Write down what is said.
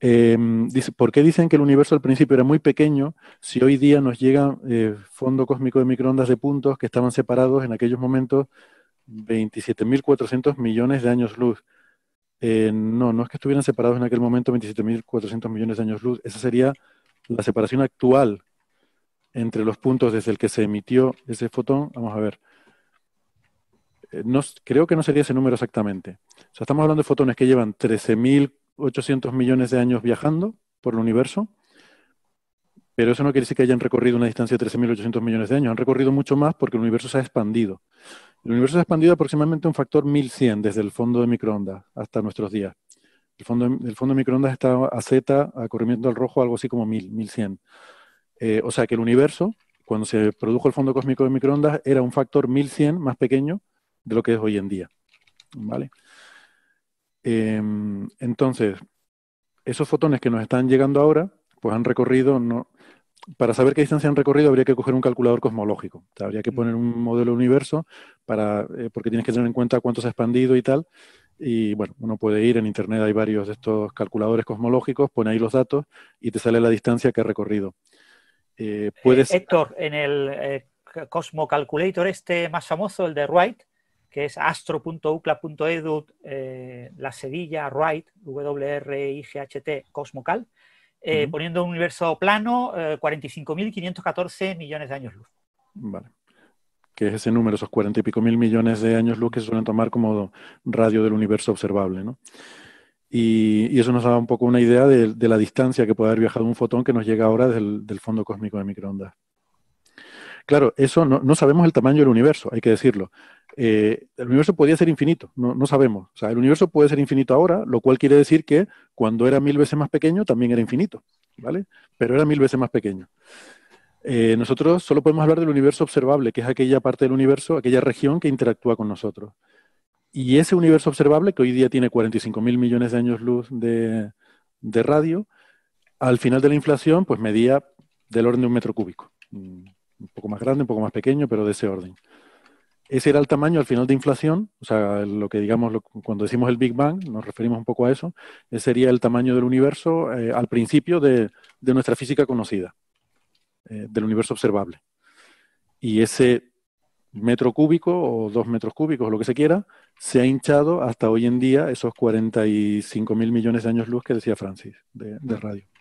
Em, ¿por qué dicen que el universo al principio era muy pequeño si hoy día nos llega eh, fondo cósmico de microondas de puntos que estaban separados en aquellos momentos 27.400 millones de años luz? Eh, no, no es que estuvieran separados en aquel momento 27.400 millones de años luz. Esa sería la separación actual entre los puntos desde el que se emitió ese fotón. Vamos a ver. Eh, no, creo que no sería ese número exactamente. O sea, estamos hablando de fotones que llevan 13.000 800 millones de años viajando por el universo, pero eso no quiere decir que hayan recorrido una distancia de 13.800 millones de años, han recorrido mucho más porque el universo se ha expandido. El universo se ha expandido aproximadamente un factor 1100 desde el fondo de microondas hasta nuestros días. El fondo, del fondo de microondas está a Z, a corrimiento al rojo, algo así como 1000, 1100. Eh, o sea que el universo, cuando se produjo el fondo cósmico de microondas, era un factor 1100 más pequeño de lo que es hoy en día. ¿Vale? Em, entonces, esos fotones que nos están llegando ahora, pues han recorrido, no, para saber qué distancia han recorrido habría que coger un calculador cosmológico. habría que mm. poner un modelo universo para, eh, porque tienes que tener en cuenta cuánto se ha expandido y tal. Y bueno, uno puede ir en internet, hay varios de estos calculadores cosmológicos, pone ahí los datos y te sale la distancia que ha recorrido. Eh, puedes... Eh, Héctor, en el Cosmo Calculator este más famoso, el de Wright, que es astro.ucla.edu, eh, la Sevilla, Wright, W-R-I-G-H-T, Cosmocal, eh, poniendo un universo plano, 45.514 eh, millones de años luz. Vale. Que es ese número, esos cuarenta y pico mil millones de años luz que se suelen tomar como radio del universo observable, ¿no? Y, eso nos da un poco una idea de, la distancia que puede haber viajado un fotón que nos llega ahora desde el, del fondo cósmico de microondas. Claro, eso no, no, sabemos el tamaño del universo, hay que decirlo. Eh, el universo podía ser infinito, no, sabemos. O sea, el universo puede ser infinito ahora, lo cual quiere decir que cuando era mil veces más pequeño también era infinito, ¿vale? Pero era mil veces más pequeño. Eh, nosotros solo podemos hablar del universo observable, que es aquella parte del universo, aquella región que interactúa con nosotros. Y ese universo observable, que hoy día tiene 45 mil millones de años luz de radio, al final de la inflación, pues medía del orden de un metro cúbico. Mm, un poco más grande, un poco más pequeño, pero de ese orden ese era el tamaño al final de inflación, o sea, lo que digamos cuando decimos el Big Bang, nos referimos un poco a eso, ese sería el tamaño del universo eh, al principio de, nuestra física conocida, eh, del universo observable. Y ese metro cúbico o dos metros cúbicos o lo que se quiera, se ha hinchado hasta hoy en día esos 45 mil millones de años luz que decía Francis de radio.